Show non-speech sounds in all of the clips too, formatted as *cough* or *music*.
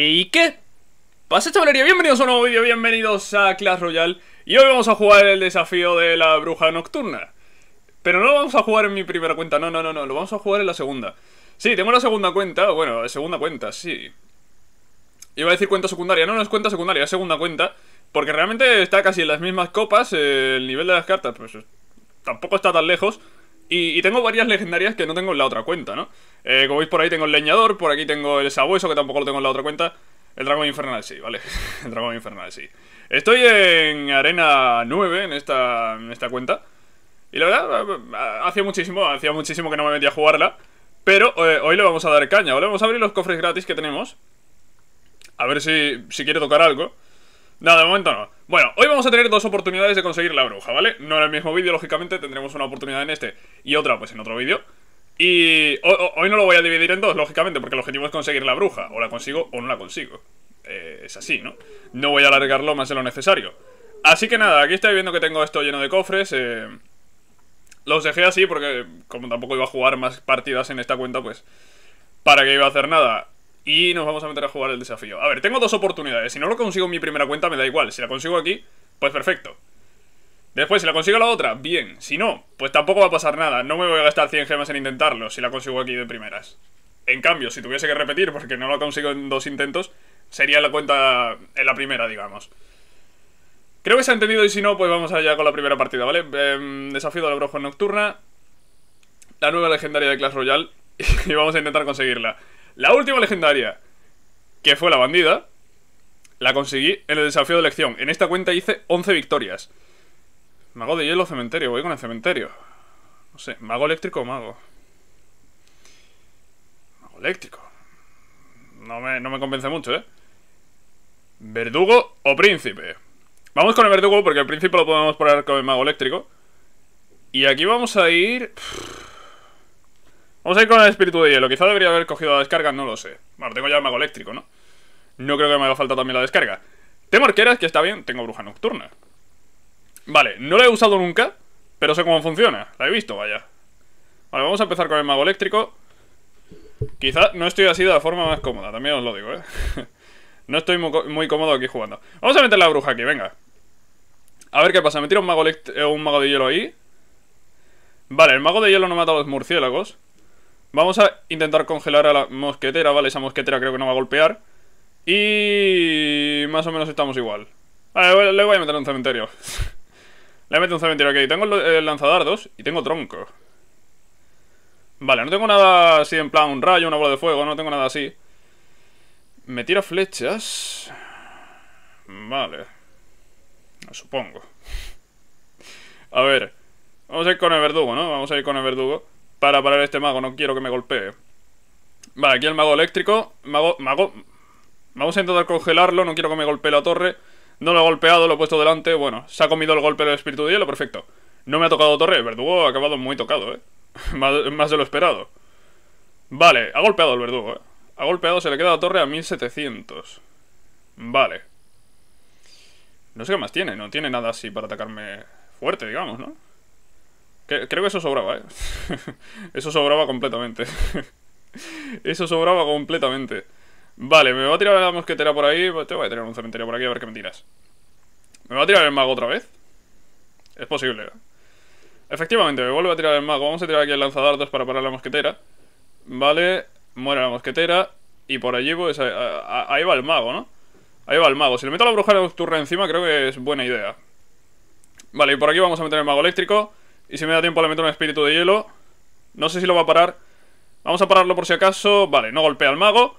¿Y qué? Pasa chavalería, bienvenidos a un nuevo vídeo, bienvenidos a Clash Royale Y hoy vamos a jugar el desafío de la bruja nocturna Pero no lo vamos a jugar en mi primera cuenta, no, no, no, no, lo vamos a jugar en la segunda Sí, tengo la segunda cuenta, bueno, segunda cuenta, sí Iba a decir cuenta secundaria, no, no es cuenta secundaria, es segunda cuenta Porque realmente está casi en las mismas copas, eh, el nivel de las cartas, pues tampoco está tan lejos y, tengo varias legendarias que no tengo en la otra cuenta, ¿no? Eh, como veis por ahí tengo el leñador, por aquí tengo el sabueso, que tampoco lo tengo en la otra cuenta. El dragón infernal sí, vale. *laughs* el dragón infernal sí. Estoy en arena 9 en esta, esta cuenta. Y la verdad, eh, eh, hacía muchísimo, hacía muchísimo que no me metía a jugarla. Pero hoy le vamos a dar caña, ¿vale? Vamos a abrir los cofres gratis que tenemos. A ver si, si quiere tocar algo. No, de momento no. Bueno, hoy vamos a tener dos oportunidades de conseguir la bruja, ¿vale? No en el mismo vídeo, lógicamente, tendremos una oportunidad en este y otra pues en otro vídeo. Y hoy no lo voy a dividir en dos, lógicamente, porque el objetivo es conseguir la bruja. O la consigo o no la consigo. Eh, es así, ¿no? No voy a alargarlo más de lo necesario. Así que nada, aquí estáis viendo que tengo esto lleno de cofres. Eh, los dejé así porque como tampoco iba a jugar más partidas en esta cuenta, pues... ¿Para qué iba a hacer nada? y nos vamos a meter a jugar el desafío. A ver, tengo dos oportunidades. Si no lo consigo en mi primera cuenta, me da igual. Si la consigo aquí, pues perfecto. Después, si la consigo la otra, bien. Si no, pues tampoco va a pasar nada. No me voy a gastar 100 gemas en intentarlo si la consigo aquí de primeras. En cambio, si tuviese que repetir porque no la consigo en dos intentos, sería la cuenta en la primera, digamos. Creo que se ha entendido y si no, pues vamos allá con la primera partida, ¿vale? Em, desafío de la bruja nocturna, la nueva legendaria de Clash Royale *laughs* y vamos a intentar conseguirla. La última legendaria, que fue la bandida, la conseguí en el desafío de elección. En esta cuenta hice 11 victorias. Mago de hielo, cementerio. Voy con el cementerio. No sé, mago eléctrico o mago. Mago eléctrico. No me, no me convence mucho, ¿eh? Verdugo o príncipe. Vamos con el verdugo porque el príncipe lo podemos poner con el mago eléctrico. Y aquí vamos a ir... Vamos a ir con el espíritu de hielo. Quizá debería haber cogido la descarga, no lo sé. Bueno, tengo ya el mago eléctrico, ¿no? No creo que me haga falta también la descarga. Temo arqueras, que está bien. Tengo bruja nocturna. Vale, no la he usado nunca, pero sé cómo funciona. La he visto, vaya. Vale, vamos a empezar con el mago eléctrico. Quizá no estoy así de la forma más cómoda, también os lo digo, ¿eh? *laughs* no estoy muy, cómodo aquí jugando. Vamos a meter la bruja aquí, venga. A ver qué pasa, me tiro un mago, eh, un mago de hielo ahí. Vale, el mago de hielo no mata a los murciélagos. Vamos a intentar congelar a la mosquetera, vale, esa mosquetera creo que no va a golpear. Y... más o menos estamos igual. le voy a meter un cementerio. *laughs* le meto un cementerio aquí. Tengo el lanzadardos y tengo tronco. Vale, no tengo nada así en plan un rayo, una bola de fuego, no tengo nada así. Me tira flechas. Vale. Supongo. *laughs* A ver. Vamos a ir con el verdugo, ¿no? Vamos a ir con el verdugo para parar este mago, no quiero que me golpee. Vale, aquí el mago eléctrico. Mago, mago... Vamos a intentar congelarlo, no quiero que me golpee la torre. No lo ha golpeado, lo he puesto delante. Bueno, se ha comido el golpe del espíritu de hielo, perfecto. No me ha tocado torre, el verdugo ha acabado muy tocado, ¿eh? *laughs* más, más de lo esperado. Vale, ha golpeado el verdugo, ¿eh? Ha golpeado, se le queda la torre a 1700. Vale. No sé qué más tiene, no tiene nada así para atacarme fuerte, digamos, ¿no? Creo que eso sobraba, ¿eh? *laughs* eso sobraba completamente. *laughs* eso sobraba completamente. Vale, me va a tirar la mosquetera por ahí. Te voy a tirar un cementerio por aquí a ver qué me tiras. ¿Me va a tirar el mago otra vez? Es posible. ¿eh? Efectivamente, me vuelve a tirar el mago. Vamos a tirar aquí el lanzadardos para parar la mosquetera. Vale, muere la mosquetera. Y por allí, pues, ahí va el mago, ¿no? Ahí va el mago. Si le meto a la bruja nocturna encima, creo que es buena idea. Vale, y por aquí vamos a meter el mago eléctrico. Y si me da tiempo le meto un espíritu de hielo. No sé si lo va a parar. Vamos a pararlo por si acaso. Vale, no golpea al mago.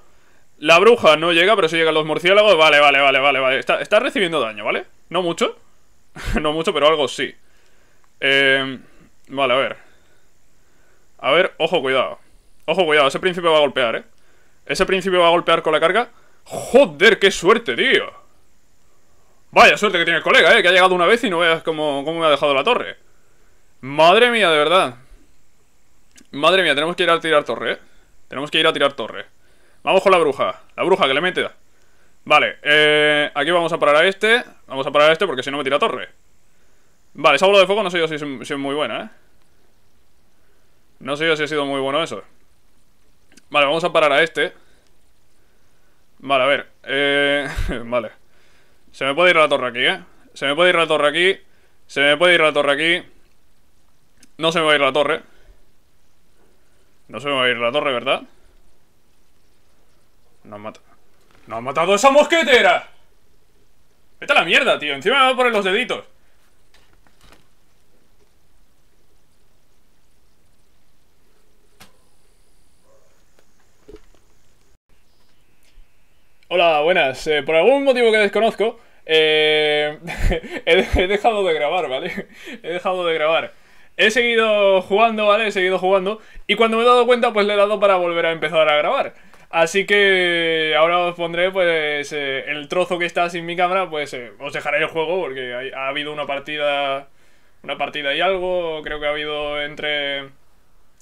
La bruja no llega, pero si llegan los murciélagos. Vale, vale, vale, vale, vale. Está, recibiendo daño, ¿vale? No mucho. *laughs* no mucho, pero algo sí. Eh, vale, a ver. A ver, ojo, cuidado. Ojo, cuidado, ese príncipe va a golpear, ¿eh? Ese príncipe va a golpear con la carga. ¡Joder, qué suerte, tío! Vaya suerte que tiene el colega, ¿eh? Que ha llegado una vez y no veas cómo me ha dejado la torre. Madre mía, de verdad. Madre mía, tenemos que ir a tirar torre, ¿eh? Tenemos que ir a tirar torre. Vamos con la bruja. La bruja que le mete. Vale, eh, aquí vamos a parar a este. Vamos a parar a este porque si no me tira torre. Vale, esa bola de fuego no sé yo si es, muy buena, ¿eh? No sé yo si ha sido muy bueno eso. Vale, vamos a parar a este. Vale, a ver. Eh, *laughs* vale. Se me puede ir a la torre aquí, ¿eh? Se me puede ir a la torre aquí. Se me puede ir a la torre aquí. No se me va a ir la torre. No se me va a ir la torre, ¿verdad? No ha matado. ¡No han matado esa mosquetera! Vete a la mierda, tío. Encima me va a poner los deditos. Hola, buenas. Eh, por algún motivo que desconozco, eh, *laughs* he dejado de grabar, ¿vale? *laughs* He dejado de grabar he seguido jugando, ¿vale? He seguido jugando. Y cuando me he dado cuenta, pues le he dado para volver a empezar a grabar. Así que ahora os pondré pues eh, el trozo que está sin mi cámara, pues eh, os dejaré el juego porque ha habido una partida, una partida y algo, creo que ha habido entre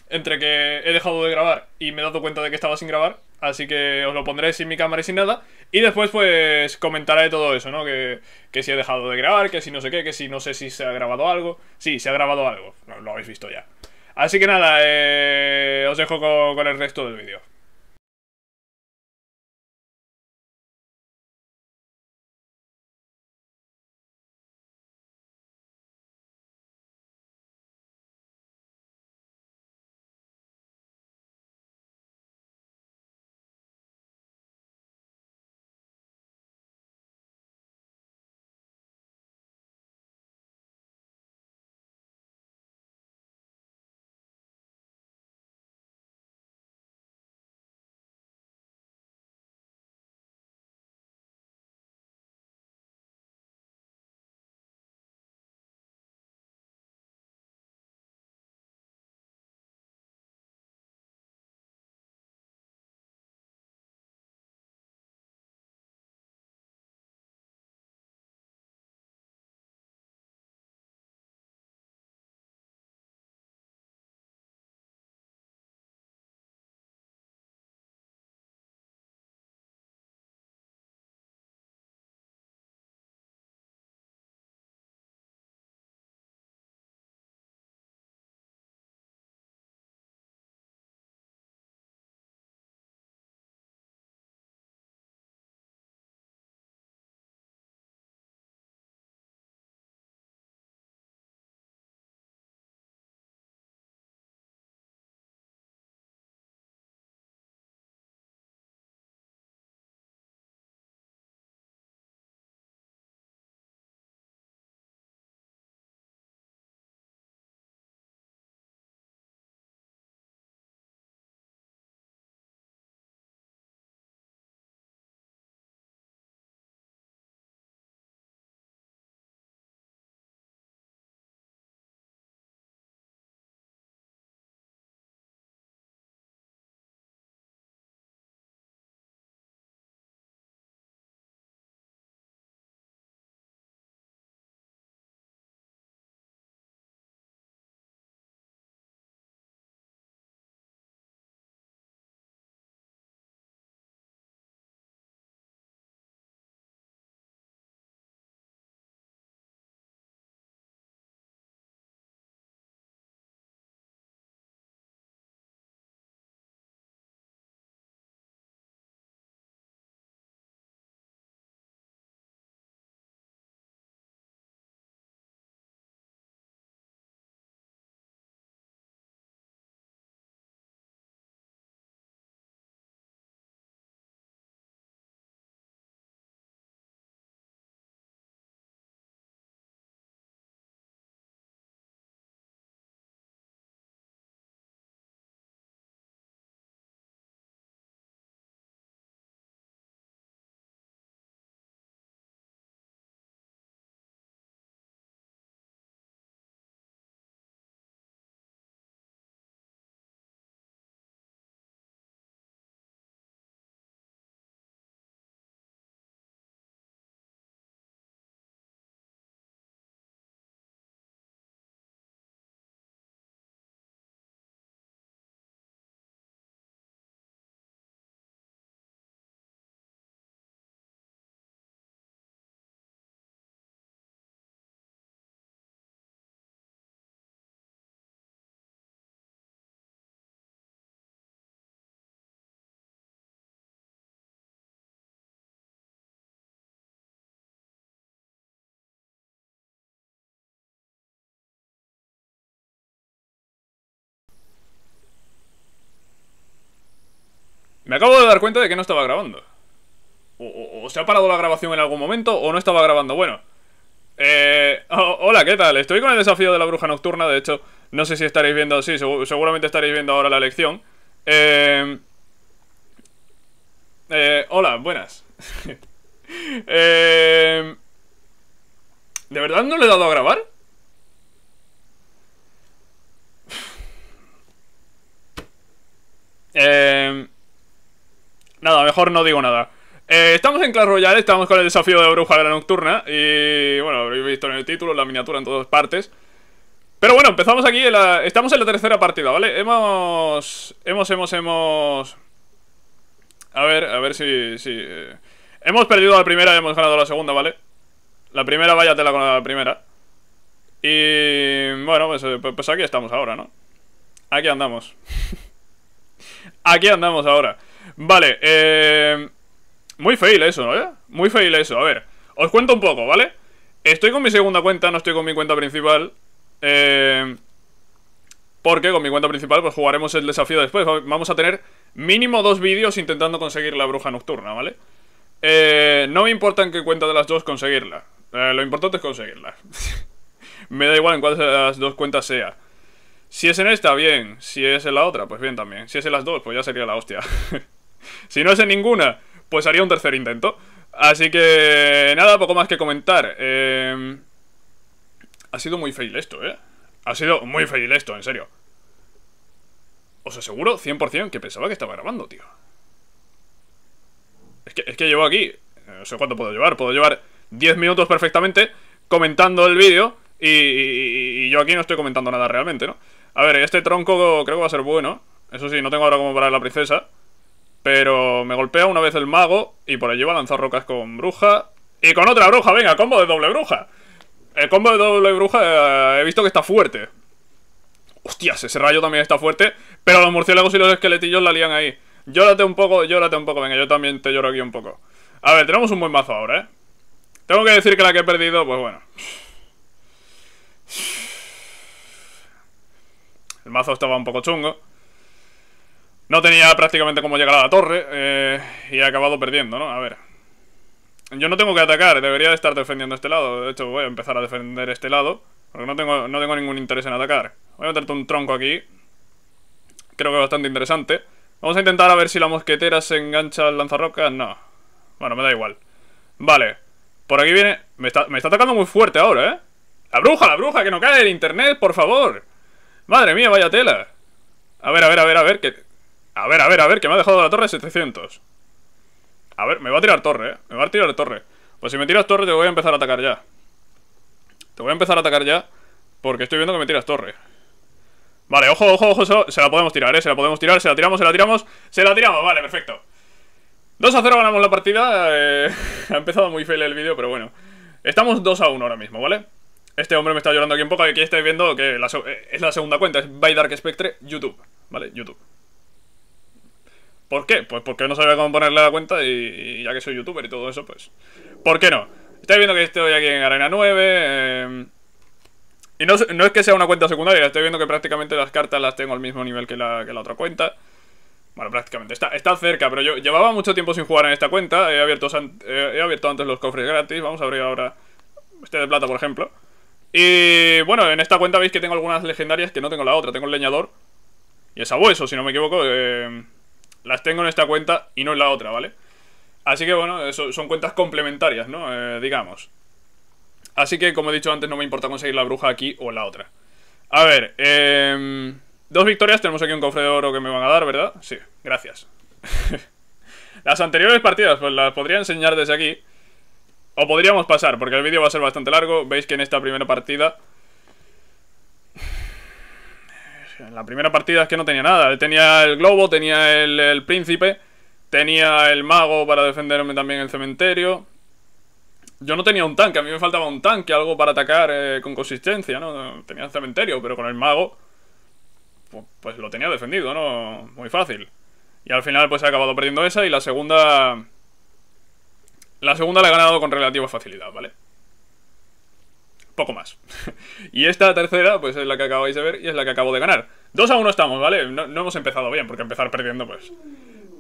entre que he dejado de grabar y me he dado cuenta de que estaba sin grabar, así que os lo pondré sin mi cámara y sin nada. Y después, pues, comentaré todo eso, ¿no? Que, que si he dejado de grabar, que si no sé qué, que si no sé si se ha grabado algo. Sí, se ha grabado algo, lo, habéis visto ya. Así que nada, eh, os dejo con el resto del vídeo. Me acabo de dar cuenta de que no estaba grabando. O, se ha parado la grabación en algún momento o no estaba grabando. Bueno. Eh, hola, ¿qué tal? Estoy con el desafío de la bruja nocturna. De hecho, no sé si estaréis viendo... Sí, seguramente estaréis viendo ahora la lección. Eh, eh, hola, buenas. *laughs* eh, ¿De verdad no le he dado a grabar? Eh... Nada, mejor no digo nada. Eh, estamos en Clash Royale, estamos con el desafío de bruja de la nocturna. Y bueno, habréis visto en el título, la miniatura en todas partes. Pero bueno, empezamos aquí, la, estamos en la tercera partida, ¿vale? Hemos... Hemos, hemos, hemos... A ver, a ver si... si eh, Hemos perdido la primera y hemos ganado la segunda, ¿vale? La primera, vaya la con la primera. Y... Bueno, pues, eh, pues, pues aquí estamos ahora, ¿no? Aquí andamos. *laughs* aquí andamos ahora. Vale, eh... Muy fail eso, ¿no? ¿eh? Muy fail eso, a ver. Os cuento un poco, ¿vale? Estoy con mi segunda cuenta, no estoy con mi cuenta principal. Eh... Porque con mi cuenta principal pues jugaremos el desafío después. Vamos a tener mínimo dos vídeos intentando conseguir la bruja nocturna, ¿vale? Eh, no me importa en qué cuenta de las dos conseguirla. Eh, lo importante es conseguirla. *laughs* me da igual en cuál de las dos cuentas sea. Si es en esta, bien. Si es en la otra, pues bien también. Si es en las dos, pues ya sería la hostia. *laughs* *laughs* si no en ninguna, pues haría un tercer intento. Así que nada, poco más que comentar. Em, ha sido muy fail esto, ¿eh? Ha sido muy fail esto, en serio. Os aseguro 100% que pensaba que estaba grabando, tío. Es que, llevo aquí, no sé cuánto puedo llevar, puedo llevar 10 minutos perfectamente comentando el vídeo y, yo aquí no estoy comentando nada realmente, ¿no? A ver, este tronco creo que va a ser bueno. Eso sí, no tengo ahora como parar la princesa. Pero me golpea una vez el mago y por allí va a lanzar rocas con bruja. Y con otra bruja, venga, combo de doble bruja. El combo de doble bruja eh, he visto que está fuerte. Hostias, ese rayo también está fuerte. Pero los murciélagos y los esqueletillos la lían ahí. Llórate un poco, llórate un poco. Venga, yo también te lloro aquí un poco. A ver, tenemos un buen mazo ahora, ¿eh? Tengo que decir que la que he perdido, pues bueno. El mazo estaba un poco chungo. No tenía prácticamente cómo llegar a la torre eh, y he acabado perdiendo, ¿no? A ver. Yo no tengo que atacar, debería de estar defendiendo este lado. De hecho, voy a empezar a defender este lado. Porque no tengo, no tengo ningún interés en atacar. Voy a meterte un tronco aquí. Creo que es bastante interesante. Vamos a intentar a ver si la mosquetera se engancha al lanzarrocas. No. Bueno, me da igual. Vale. Por aquí viene... Me está, me está atacando muy fuerte ahora, ¿eh? ¡La bruja, la bruja! ¡Que no cae el internet, por favor! ¡Madre mía, vaya tela! A ver, a ver, a ver, a ver, que... A ver, a ver, a ver, que me ha dejado la torre 700 A ver, me va a tirar torre, ¿eh? Me va a tirar torre Pues si me tiras torre te voy a empezar a atacar ya Te voy a empezar a atacar ya Porque estoy viendo que me tiras torre Vale, ojo, ojo, ojo Se la podemos tirar, ¿eh? Se la podemos tirar, se la tiramos, se la tiramos Se la tiramos, vale, perfecto 2 a 0 ganamos la partida eh, *laughs* Ha empezado muy feo el vídeo, pero bueno Estamos 2 a 1 ahora mismo, ¿vale? Este hombre me está llorando aquí un poco Aquí estáis viendo que eh, es la segunda cuenta Es By Dark Spectre, YouTube ¿Vale? YouTube ¿Por qué? Pues porque no sabía cómo ponerle la cuenta y, ya que soy youtuber y todo eso, pues... ¿Por qué no? Estáis viendo que estoy aquí en Arena 9... Em, y no, es que sea una cuenta secundaria, estoy viendo que prácticamente las cartas las tengo al mismo nivel que la, otra cuenta. Bueno, prácticamente. Está, está cerca, pero yo llevaba mucho tiempo sin jugar en esta cuenta. He abierto, he abierto antes los cofres gratis. Vamos a abrir ahora este de plata, por ejemplo. Y bueno, en esta cuenta veis que tengo algunas legendarias que no tengo la otra. Tengo el leñador y el sabueso, si no me equivoco. Em, las tengo en esta cuenta y no en la otra, ¿vale? Así que bueno, eso, son cuentas complementarias, ¿no? Eh, digamos. Así que, como he dicho antes, no me importa conseguir la bruja aquí o en la otra. A ver, em, dos victorias. Tenemos aquí un cofre de oro que me van a dar, ¿verdad? Sí, gracias. *laughs* las anteriores partidas, pues las podría enseñar desde aquí. O podríamos pasar, porque el vídeo va a ser bastante largo. Veis que en esta primera partida en la primera partida es que no tenía nada. tenía el globo, tenía el, príncipe, tenía el mago para defenderme también el cementerio. Yo no tenía un tanque, a mí me faltaba un tanque, algo para atacar eh, con consistencia, ¿no? Tenía el cementerio, pero con el mago, pues, pues, lo tenía defendido, ¿no? Muy fácil. Y al final, pues he acabado perdiendo esa y la segunda. La segunda la he ganado con relativa facilidad, ¿vale? poco más. y esta tercera, pues es la que acabáis de ver y es la que acabo de ganar. 2 a 1 estamos, ¿vale? No, hemos empezado bien, porque empezar perdiendo, pues,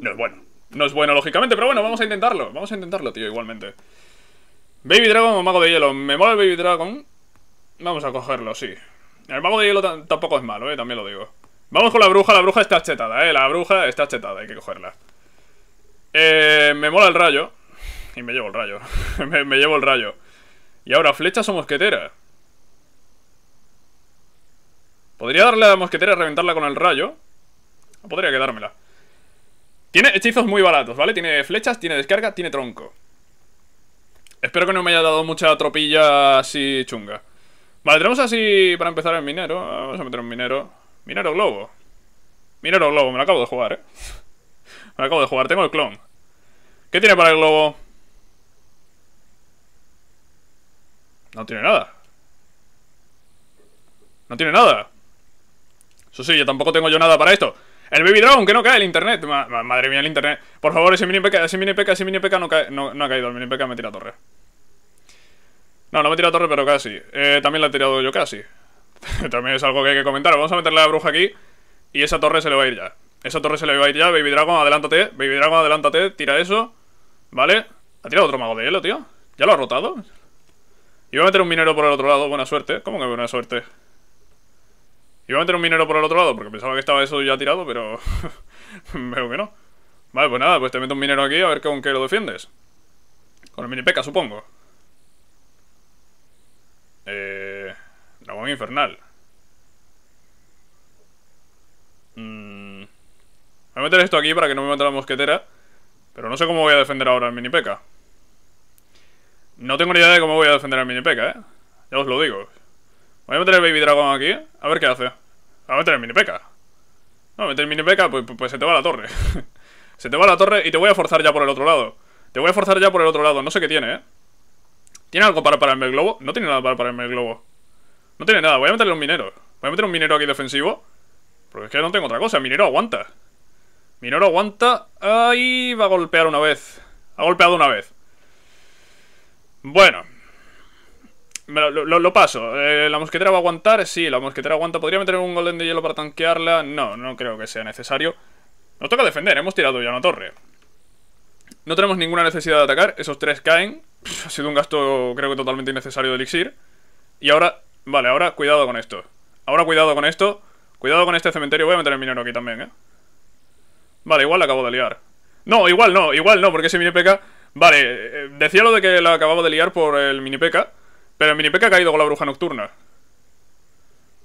no es bueno. No es bueno, lógicamente, pero bueno, vamos a intentarlo. Vamos a intentarlo, tío, igualmente. Baby Dragon o Mago de Hielo. Me mola el Baby Dragon. Vamos a cogerlo, sí. El Mago de Hielo tampoco es malo, eh, también lo digo. Vamos con la bruja, la bruja está chetada, eh. La bruja está chetada, hay que cogerla. Eh, me mola el rayo. Y me llevo el rayo. *laughs* me llevo el rayo. Y ahora flechas o mosquetera. Podría darle a la mosquetera y reventarla con el rayo. O podría quedármela. Tiene hechizos muy baratos, ¿vale? Tiene flechas, tiene descarga, tiene tronco. Espero que no me haya dado mucha tropilla así chunga. Vale, tenemos así para empezar el minero. Ah, vamos a meter un minero. Minero globo. Minero globo, me lo acabo de jugar, ¿eh? *laughs* me lo acabo de jugar. Tengo el clon. ¿Qué tiene para el globo? No tiene nada. No tiene nada. Eso sí, yo tampoco tengo yo nada para esto. El Baby Dragon, que no cae el internet. madre mía, el internet. Por favor, ese mini peca, ese mini peca, ese mini peca no, cae, no, ha caído. El mini peca me tira torre. No, no me tira torre, pero casi. Eh, también la he tirado yo casi. *laughs* también es algo que hay que comentar. Vamos a meterle a la bruja aquí. Y esa torre se le va a ir ya. Esa torre se le va a ir ya. Baby Dragon, adelántate. Baby Dragon, adelántate. Tira eso. Vale. Ha tirado otro mago de hielo, tío. ¿Ya lo ha rotado? Iba a meter un minero por el otro lado, buena suerte. ¿Cómo que buena suerte? Iba a meter un minero por el otro lado, porque pensaba que estaba eso ya tirado, pero... *laughs* Veo que no. Vale, pues nada, pues te meto un minero aquí a ver con qué lo defiendes. Con el mini peca, supongo. Eh... La bomba infernal. Mmm... Voy a meter esto aquí para que no me mate la mosquetera. Pero no sé cómo voy a defender ahora el mini peca. No tengo ni idea de cómo voy a defender al Minipeca, ¿eh? Ya os lo digo. Voy a meter el Baby Dragon aquí, a ver qué hace. A meter el Minipeca. No, meter el Minipeca, pues, pues, pues se te va la torre. *laughs* se te va la torre y te voy a forzar ya por el otro lado. Te voy a forzar ya por el otro lado. No sé qué tiene, ¿eh? ¿Tiene algo para pararme el globo? No tiene nada para pararme el globo. No tiene nada. Voy a meterle un minero. Voy a meter un minero aquí defensivo. Porque es que no tengo otra cosa. Minero aguanta. Minero aguanta. Ahí va a golpear una vez. Ha golpeado una vez. Bueno. Lo, paso. Eh, ¿La mosquetera va a aguantar? Sí, la mosquetera aguanta. ¿Podría meter un golden de hielo para tanquearla? No, no creo que sea necesario. Nos toca defender, hemos tirado ya una torre. No tenemos ninguna necesidad de atacar, esos tres caen. ha sido un gasto, creo que totalmente innecesario de elixir. Y ahora, vale, ahora cuidado con esto. Ahora cuidado con esto. Cuidado con este cementerio, voy a meter el minero aquí también, ¿eh? Vale, igual la acabo de liar. No, igual no, igual no, porque ese mini peca Vale, eh, eh, decía lo de que la acababa de liar por el mini peca, Pero el mini peca ha caído con la bruja nocturna.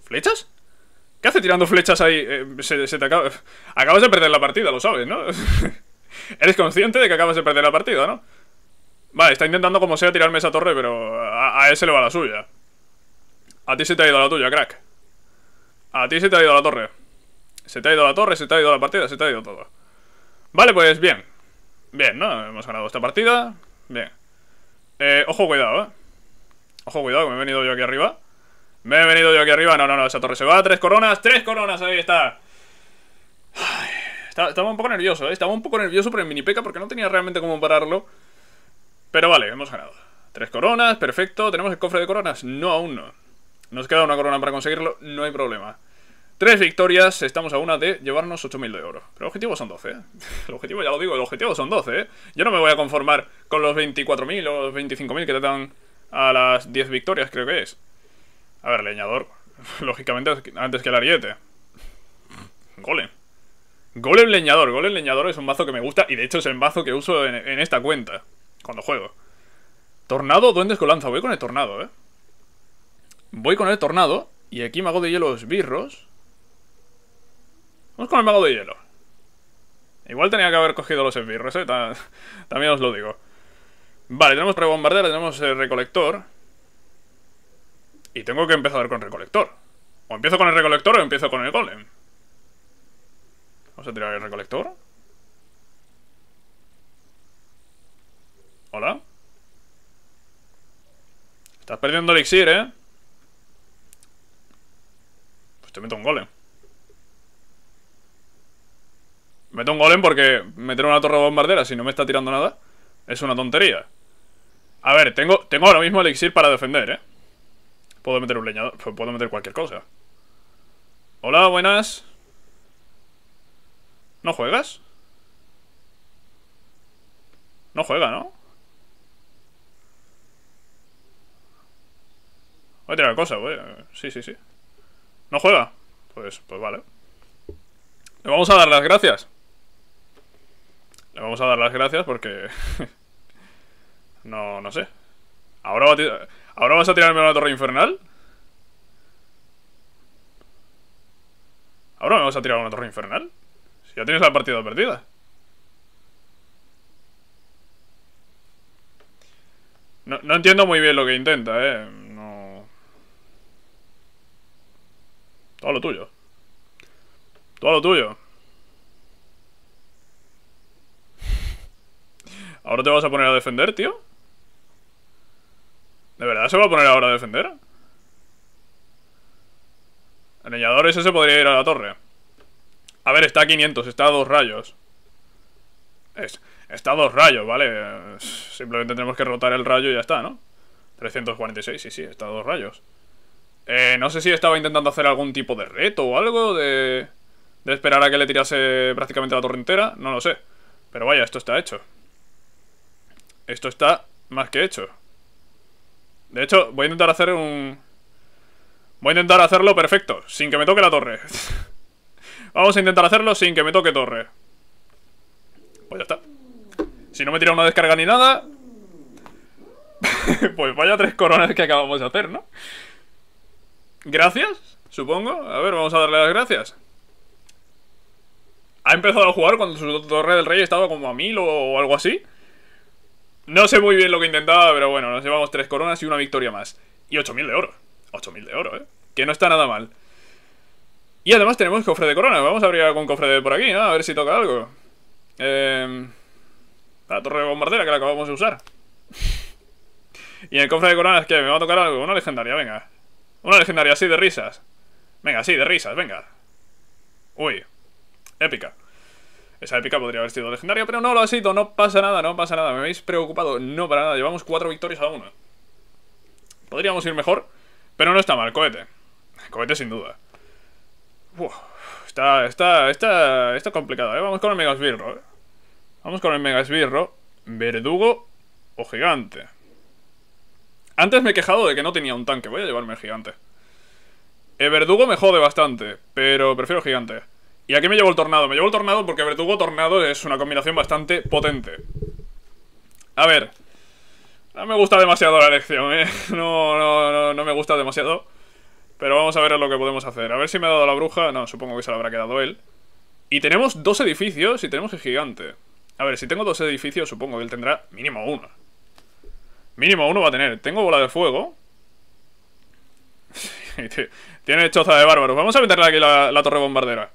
¿Flechas? ¿Qué hace tirando flechas ahí? Eh, se, te acaba... *laughs* Acabas de perder la partida, lo sabes, ¿no? *laughs* Eres consciente de que acabas de perder la partida, ¿no? Vale, está intentando como sea tirarme esa torre, pero a, a ese le va la suya. A ti se te ha ido la tuya, crack. A ti se te ha ido la torre. Se te ha ido la torre, se te ha ido la partida, se te ha ido todo. Vale, pues bien. Bien, ¿no? Hemos ganado esta partida. Bien. Eh, ojo, cuidado, ¿eh? Ojo, cuidado, que me he venido yo aquí arriba. Me he venido yo aquí arriba. No, no, no, esa torre se va. Tres coronas, tres coronas, ahí está. Ay, estaba un poco nervioso, ¿eh? Estaba un poco nervioso por el mini peca porque no tenía realmente cómo pararlo. Pero vale, hemos ganado. Tres coronas, perfecto. ¿Tenemos el cofre de coronas? No, aún no. Nos queda una corona para conseguirlo, no hay problema. Tres victorias, estamos a una de llevarnos 8.000 de oro. Pero el objetivo son 12, ¿eh? *laughs* El objetivo, ya lo digo, el objetivo son 12, ¿eh? Yo no me voy a conformar con los 24.000 o los 25.000 que te dan a las 10 victorias, creo que es. A ver, leñador, *laughs* lógicamente antes que el ariete. Golem. Golem leñador. Golem leñador es un mazo que me gusta y de hecho es el mazo que uso en, esta cuenta, cuando juego. Tornado, duendes con lanza. Voy con el tornado, ¿eh? Voy con el tornado y aquí me hago de hielo los birros. Vamos con el mago de hielo. Igual tenía que haber cogido los esbirros, ¿eh? también os lo digo. Vale, tenemos prebombardera, tenemos el eh, recolector. Y tengo que empezar con recolector. O empiezo con el recolector o empiezo con el golem. Vamos a tirar el recolector. Hola. Estás perdiendo elixir, ¿eh? Pues te meto un golem. Meto un golem porque meter una torre bombardera si no me está tirando nada es una tontería. A ver, tengo, tengo ahora mismo elixir para defender, ¿eh? Puedo meter un leñador, puedo meter cualquier cosa. Hola, buenas. ¿No juegas? No juega, ¿no? Voy a tirar cosas, güey. Sí, sí, sí. ¿No juega? Pues, pues vale. Le vamos a dar las gracias. Le vamos a dar las gracias porque... *laughs* no, no sé. ¿Ahora, ¿Ahora vas a tirarme a una torre infernal? ¿Ahora me vas a tirar a una torre infernal? Si ya tienes la partida perdida. No, no entiendo muy bien lo que intenta, eh. No... Todo lo tuyo. Todo lo tuyo. ¿Ahora te vas a poner a defender, tío? ¿De verdad se va a poner ahora a defender? El leñador ese se podría ir a la torre A ver, está a 500, está a dos rayos es, Está a dos rayos, ¿vale? Simplemente tenemos que rotar el rayo y ya está, ¿no? 346, sí, sí, está a dos rayos eh, no sé si estaba intentando hacer algún tipo de reto o algo de, de esperar a que le tirase prácticamente la torre entera, no lo sé. Pero vaya, esto está hecho. Esto está más que hecho. De hecho, voy a intentar hacer un... Voy a intentar hacerlo perfecto, sin que me toque la torre. *laughs* Vamos a intentar hacerlo sin que me toque torre. Pues ya está. Si no me tira una descarga ni nada... *laughs* pues vaya tres coronas que acabamos de hacer, ¿no? Gracias, supongo. A ver, vamos a darle las gracias. Ha empezado a jugar cuando su torre del rey estaba como a mil o algo así. No sé muy bien lo que intentaba, pero bueno, nos llevamos tres coronas y una victoria más. Y 8.000 de oro. 8.000 de oro, ¿eh? Que no está nada mal. Y además tenemos cofre de corona. Vamos a abrir algún cofre de por aquí, ¿no? A ver si toca algo. Eh, la torre bombardera que la acabamos de usar. *laughs* y el cofre de coronas, que ¿Me va a tocar algo? Una legendaria, venga. Una legendaria así de risas. Venga, así de risas, venga. Uy. Épica. Esa épica podría haber sido legendaria, pero no lo ha sido. No pasa nada, no pasa nada. ¿Me habéis preocupado? No, para nada. Llevamos cuatro victorias a una. Podríamos ir mejor, pero no está mal. Cohete. Cohete sin duda. está, está, está, está complicado, ¿eh? Vamos con el Mega ¿eh? Vamos con el Mega Esbirro. Verdugo o Gigante. Antes me he quejado de que no tenía un tanque. Voy a llevarme el Gigante. El Verdugo me jode bastante, pero prefiero Gigante. ¿Y aquí me llevo el tornado? Me llevo el tornado porque verdugo tornado es una combinación bastante potente. A ver. No me gusta demasiado la elección, ¿eh? *laughs* No, no, no, me gusta demasiado. Pero vamos a ver lo que podemos hacer. A ver si me ha dado la bruja. No, supongo que se la habrá quedado él. Y tenemos dos edificios y tenemos el gigante. A ver, si tengo dos edificios, supongo que él tendrá mínimo uno. Mínimo uno va a tener. Tengo bola de fuego. *laughs* Tiene choza de bárbaros. Vamos a meterle aquí la torre bombardera.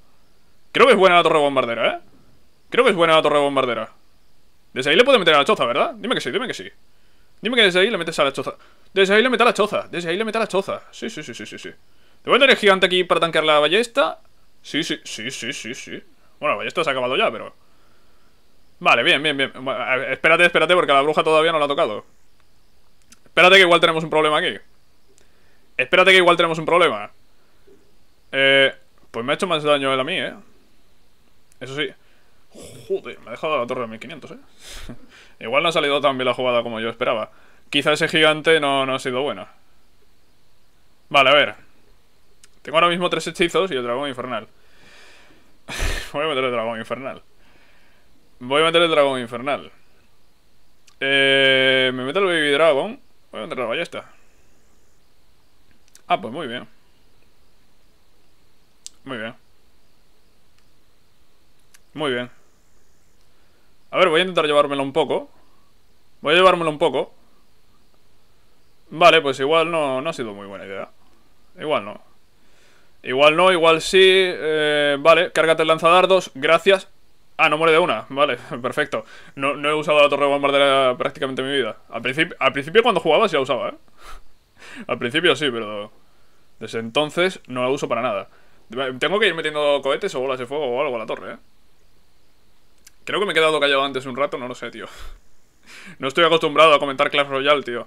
Creo que es buena la torre bombardera, ¿eh? Creo que es buena la torre bombardera. Desde ahí le puede meter a la choza, ¿verdad? Dime que sí, dime que sí. Dime que desde ahí le metes a la choza. Desde ahí le metes a la choza. Desde ahí le metes a la choza. Sí, sí, sí, sí, sí. sí. ¿Te voy a tener gigante aquí para tanquear la ballesta? Sí, sí, sí, sí, sí, sí. Bueno, la ballesta se ha acabado ya, pero... Vale, bien, bien, bien. espérate, espérate, porque la bruja todavía no la ha tocado. Espérate que igual tenemos un problema aquí. Espérate que igual tenemos un problema. Eh... Pues me ha hecho más daño él a mí, ¿eh? Eso sí. Joder, me ha dejado la torre de 1500, ¿eh? *laughs* Igual no ha salido tan bien la jugada como yo esperaba. Quizá ese gigante no, no ha sido bueno. Vale, a ver. Tengo ahora mismo tres hechizos y el dragón infernal. *laughs* Voy a meter el dragón infernal. Voy a meter el dragón infernal. Eh, me meto el baby dragon. Voy a meter la ballesta. Ah, pues muy bien. Muy bien. Muy bien. A ver, voy a intentar llevármelo un poco. Voy a llevármelo un poco. Vale, pues igual no, no ha sido muy buena idea. Igual no. Igual no, igual sí. Eh, vale, cárgate el lanzadardos. Gracias. Ah, no muere de una. Vale, *laughs* perfecto. No, he usado la torre bombardera prácticamente en mi vida. Al, al principio cuando jugaba sí la usaba, ¿eh? *laughs* al principio sí, pero... Desde entonces no la uso para nada. Tengo que ir metiendo cohetes o bolas de fuego o algo a la torre, ¿eh? Creo que me he quedado callado antes un rato, no lo sé, tío. No estoy acostumbrado a comentar Clash Royale, tío.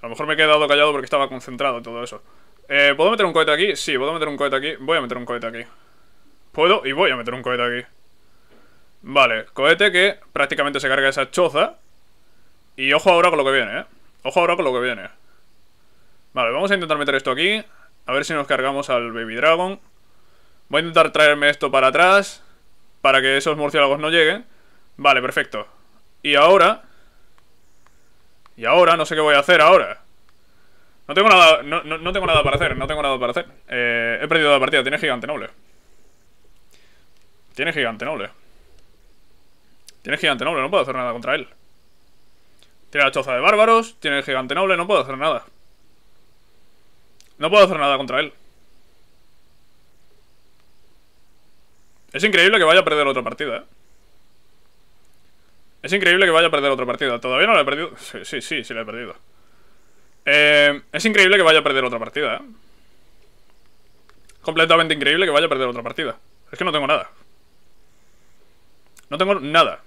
A lo mejor me he quedado callado porque estaba concentrado en todo eso. Eh, ¿Puedo meter un cohete aquí? Sí, puedo meter un cohete aquí. Voy a meter un cohete aquí. Puedo y voy a meter un cohete aquí. Vale, cohete que prácticamente se carga esa choza. Y ojo ahora con lo que viene, ¿eh? Ojo ahora con lo que viene. Vale, vamos a intentar meter esto aquí. A ver si nos cargamos al Baby Dragon. Voy a intentar traerme esto para atrás para que esos murciélagos no lleguen. Vale, perfecto. Y ahora... Y ahora, no sé qué voy a hacer ahora. No tengo nada, no, tengo nada para hacer, no tengo nada para hacer. Eh, he perdido la partida, tiene gigante noble. Tiene gigante noble. Tiene gigante noble, no puedo hacer nada contra él. Tiene la choza de bárbaros, tiene gigante noble, no puedo hacer nada. No puedo hacer nada contra él. Es increíble que vaya a perder otra partida, ¿eh? Es increíble que vaya a perder otra partida. Todavía no la he perdido. Sí, sí, sí, la he perdido. Eh, es increíble que vaya a perder otra partida, ¿eh? Completamente increíble que vaya a perder otra partida. Es que no tengo nada. No tengo nada.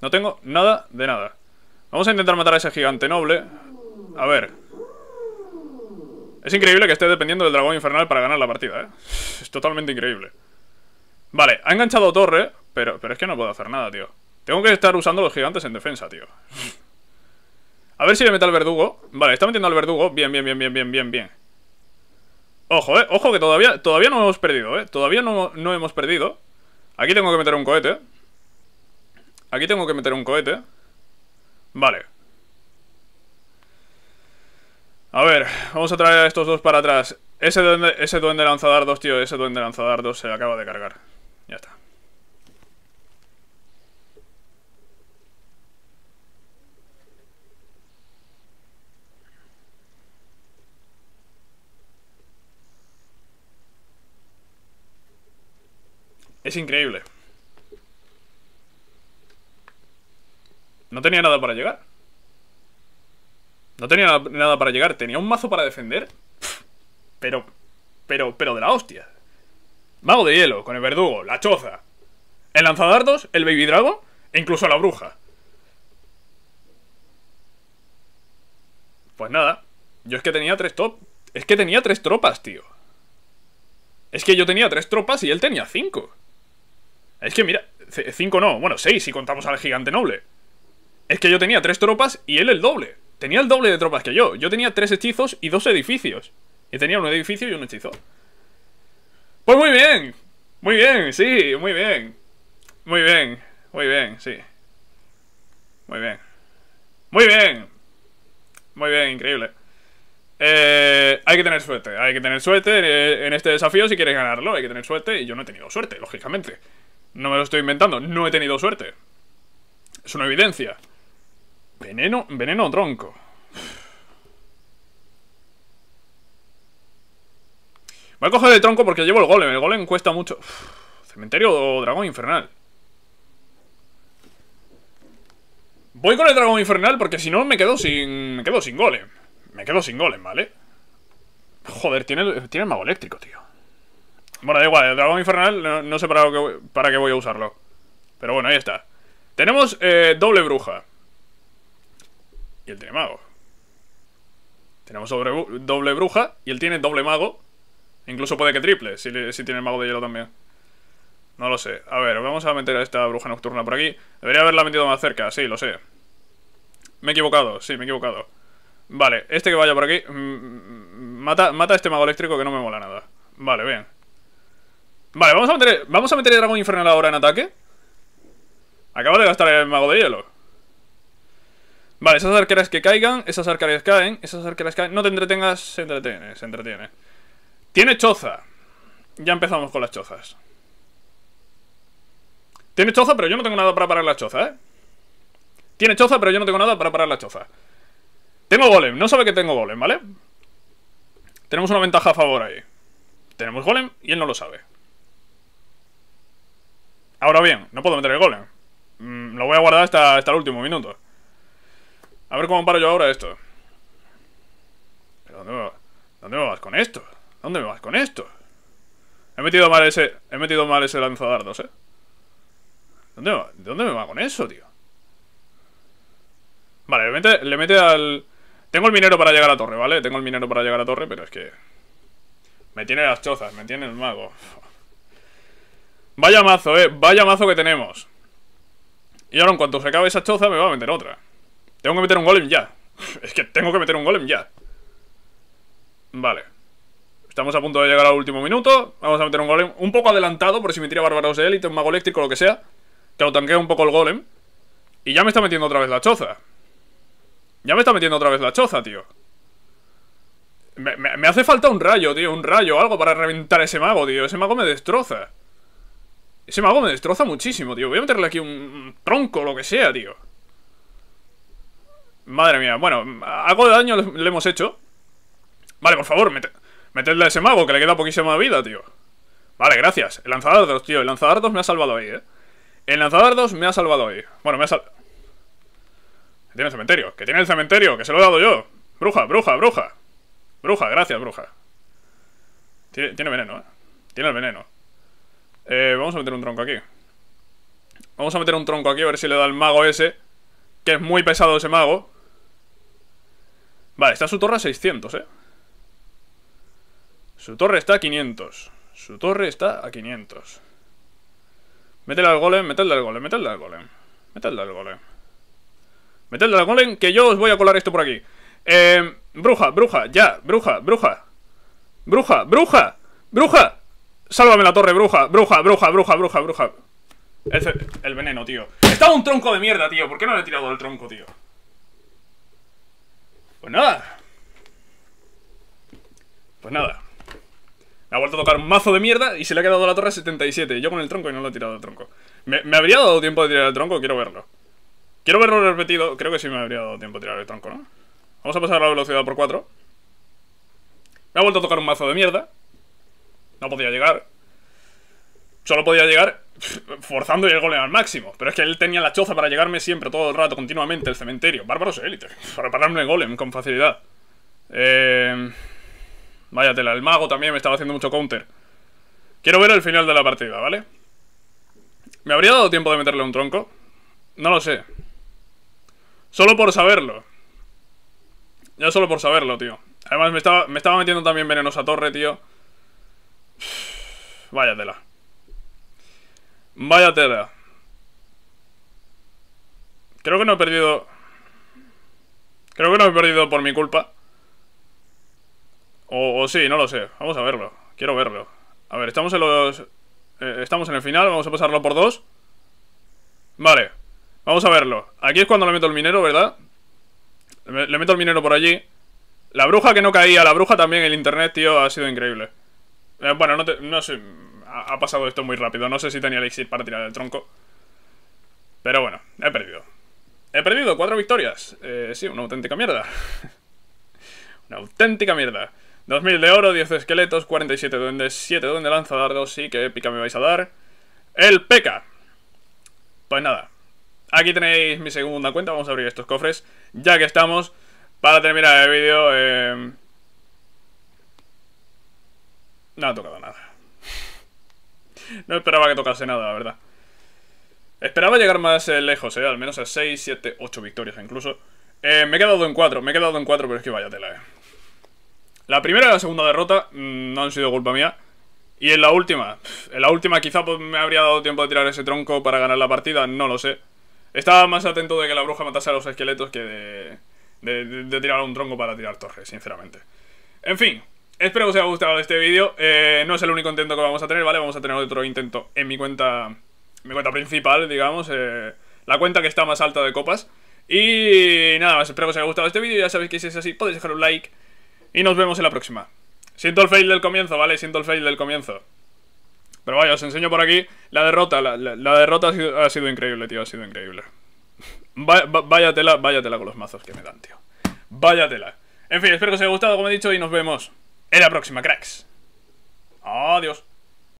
No tengo nada de nada. Vamos a intentar matar a ese gigante noble. A ver. Es increíble que esté dependiendo del dragón infernal para ganar la partida, ¿eh? Es totalmente increíble. Vale, ha enganchado torre, pero, pero es que no puedo hacer nada, tío. Tengo que estar usando los gigantes en defensa, tío. A ver si le mete al verdugo. Vale, está metiendo al verdugo. Bien, bien, bien, bien, bien, bien, bien. Ojo, eh. Ojo que todavía, todavía no hemos perdido, eh. Todavía no, no hemos perdido. Aquí tengo que meter un cohete. Aquí tengo que meter un cohete. Vale. A ver, vamos a traer a estos dos para atrás. Ese duende, ese duende lanzadardos, tío, ese duende lanzadardos se acaba de cargar. Ya está. Es increíble. No tenía nada para llegar. No tenía nada para llegar, tenía un mazo para defender. Pero, pero, pero de la hostia. Mago de hielo, con el verdugo, la choza. El lanzadardos, el baby drago... e incluso la bruja. Pues nada, yo es que tenía tres top. Es que tenía tres tropas, tío. Es que yo tenía tres tropas y él tenía cinco. Es que mira, cinco no, bueno, seis si contamos al gigante noble. Es que yo tenía tres tropas y él el doble tenía el doble de tropas que yo. Yo tenía tres hechizos y dos edificios. Y tenía un edificio y un hechizo. Pues muy bien. Muy bien, sí, muy bien. Muy bien, muy bien, sí. Muy bien. Muy bien. Muy bien, increíble. Eh, hay que tener suerte, hay que tener suerte en este desafío si quieres ganarlo, hay que tener suerte y yo no he tenido suerte, lógicamente. No me lo estoy inventando, no he tenido suerte. Es una evidencia. Veneno, veneno tronco. Voy a coger el tronco porque llevo el golem. El golem cuesta mucho. cementerio o dragón infernal. Voy con el dragón infernal porque si no me quedo sin. Me quedo sin golem. Me quedo sin golem, ¿vale? Joder, tiene, tiene el mago eléctrico, tío. Bueno, da igual, el dragón infernal no, sé para, qué, para qué voy a usarlo. Pero bueno, ahí está. Tenemos eh, doble bruja él tiene mago. Tenemos doble, bruja y él tiene doble mago. Incluso puede que triple, si, tiene el mago de hielo también. No lo sé. A ver, vamos a meter a esta bruja nocturna por aquí. Debería haberla metido más cerca, sí, lo sé. Me he equivocado, sí, me he equivocado. Vale, este que vaya por aquí... Mm, mm, mata, mata a este mago eléctrico que no me mola nada. Vale, bien. Vale, vamos a meter, vamos a meter el dragón infernal ahora en ataque. Acaba de gastar el mago de hielo. Vale, esas arqueras que caigan, esas arqueras caen, esas arqueras caen. No te entretengas, se entretiene, se entretiene. Tiene choza. Ya empezamos con las chozas. Tiene choza, pero yo no tengo nada para parar la choza, ¿eh? Tiene choza, pero yo no tengo nada para parar la choza. Tengo golem, no sabe que tengo golem, ¿vale? Tenemos una ventaja a favor ahí. Tenemos golem y él no lo sabe. Ahora bien, no puedo meter el golem. Mm, lo voy a guardar hasta el último minuto. A ver cómo paro yo ahora esto. dónde me, vas con esto? ¿Dónde me vas con esto? He metido mal ese... He metido mal ese lanzadardos, eh. ¿Dónde, me, ¿Dónde me va con eso, tío? Vale, le mete, le mete al... Tengo el minero para llegar a torre, ¿vale? Tengo el minero para llegar a torre, pero es que... Me tiene las chozas, me tiene el mago. Vaya mazo, eh. Vaya mazo que tenemos. Y ahora en cuanto se acabe esa choza me va a meter otra. Tengo que meter un golem ya. *laughs* Es que tengo que meter un golem ya. Vale. Estamos a punto de llegar al último minuto. Vamos a meter un golem un poco adelantado por si me tira bárbaros de élite, un mago eléctrico, lo que sea. Que lo tanquee un poco el golem. Y ya me está metiendo otra vez la choza. Ya me está metiendo otra vez la choza, tío. Me, hace falta un rayo, tío, un rayo, algo para reventar ese mago, tío. Ese mago me destroza. Ese mago me destroza muchísimo, tío. Voy a meterle aquí un, tronco o lo que sea, tío. Madre mía, bueno, algo de daño le hemos hecho Vale, por favor, metedle a ese mago Que le queda poquísima vida, tío Vale, gracias, el lanzadardos, tío El lanzadardos me ha salvado ahí, eh El lanzadardos me ha salvado ahí Bueno, me ha salvado tiene el cementerio, que tiene el cementerio Que se lo he dado yo Bruja, bruja, bruja Bruja, gracias, bruja Tiene, tiene veneno, eh Tiene el veneno eh, vamos a meter un tronco aquí Vamos a meter un tronco aquí a ver si le da el mago ese que es muy pesado ese mago Vale, está su torre a 600, ¿eh? Su torre está a 500 Su torre está a 500 Métele al golem, métele al golem, métele al golem Métele al golem Métele al golem que yo os voy a colar esto por aquí eh, Bruja, bruja, ya, bruja, bruja Bruja, bruja, bruja Sálvame la torre, bruja, bruja, bruja, bruja, bruja, bruja es el, veneno, tío. Estaba un tronco de mierda, tío. ¿Por qué no le he tirado el tronco, tío? Pues nada. Pues nada. Me ha vuelto a tocar un mazo de mierda y se le ha quedado la torre 77. Yo con el tronco y no lo he tirado el tronco. ¿Me, me habría dado tiempo de tirar el tronco? Quiero verlo. Quiero verlo repetido. Creo que sí me habría dado tiempo de tirar el tronco, ¿no? Vamos a pasar la velocidad por 4. Me ha vuelto a tocar un mazo de mierda. No podía llegar solo podía llegar forzando y el golem al máximo. Pero es que él tenía la choza para llegarme siempre, todo el rato, continuamente, el cementerio. Bárbaros élite. Para pararme el golem con facilidad. Eh... Váyatela el mago también me estaba haciendo mucho counter. Quiero ver el final de la partida, ¿vale? ¿Me habría dado tiempo de meterle un tronco? No lo sé. Solo por saberlo. Ya solo por saberlo, tío. Además, me estaba, me estaba metiendo también venenosa torre, tío. Váyatela Vaya tela. Creo que no he perdido... Creo que no he perdido por mi culpa. O, sí, no lo sé. Vamos a verlo. Quiero verlo. A ver, estamos en los... Eh, estamos en el final. Vamos a pasarlo por dos. Vale. Vamos a verlo. Aquí es cuando le meto el minero, ¿verdad? Le, meto el minero por allí. La bruja que no caía, la bruja también, el internet, tío, ha sido increíble. Eh, bueno, no, no sé, ha, pasado esto muy rápido. No sé si tenía el exit para tirar el tronco. Pero bueno, he perdido. He perdido cuatro victorias. Eh, sí, una auténtica mierda. *laughs* una auténtica mierda. 2000 de oro, 10 de esqueletos, 47 duendes, 7 duendes lanzadardos. Sí, qué épica me vais a dar. El pk Pues nada. Aquí tenéis mi segunda cuenta. Vamos a abrir estos cofres. Ya que estamos. Para terminar el vídeo. Eh, no ha tocado nada no esperaba que tocase nada, la verdad. Esperaba llegar más eh, lejos, eh, al menos a 6, 7, 8 victorias incluso. Eh, me he quedado en 4, me he quedado en 4, pero es que vaya tela, eh. La primera y la segunda derrota mm, no han sido culpa mía. Y en la última, en la última quizá pues, me habría dado tiempo de tirar ese tronco para ganar la partida, no lo sé. Estaba más atento de que la bruja matase a los esqueletos que de, de tirar un tronco para tirar torres, sinceramente. En fin, Espero que os haya gustado este vídeo. Eh, no es el único intento que vamos a tener, ¿vale? Vamos a tener otro intento en mi cuenta, mi cuenta principal, digamos. Eh, la cuenta que está más alta de copas. Y nada espero que os haya gustado este vídeo. Ya sabéis que si es así, podéis dejar un like. Y nos vemos en la próxima. Siento el fail del comienzo, ¿vale? Siento el fail del comienzo. Pero vaya, os enseño por aquí. La derrota, la, derrota ha sido, increíble, tío. Ha sido increíble. *laughs* váyatela, váyatela con los mazos que me dan, tío. Váyatela. En fin, espero que os haya gustado, como he dicho, y nos vemos en la próxima, cracks. Adiós.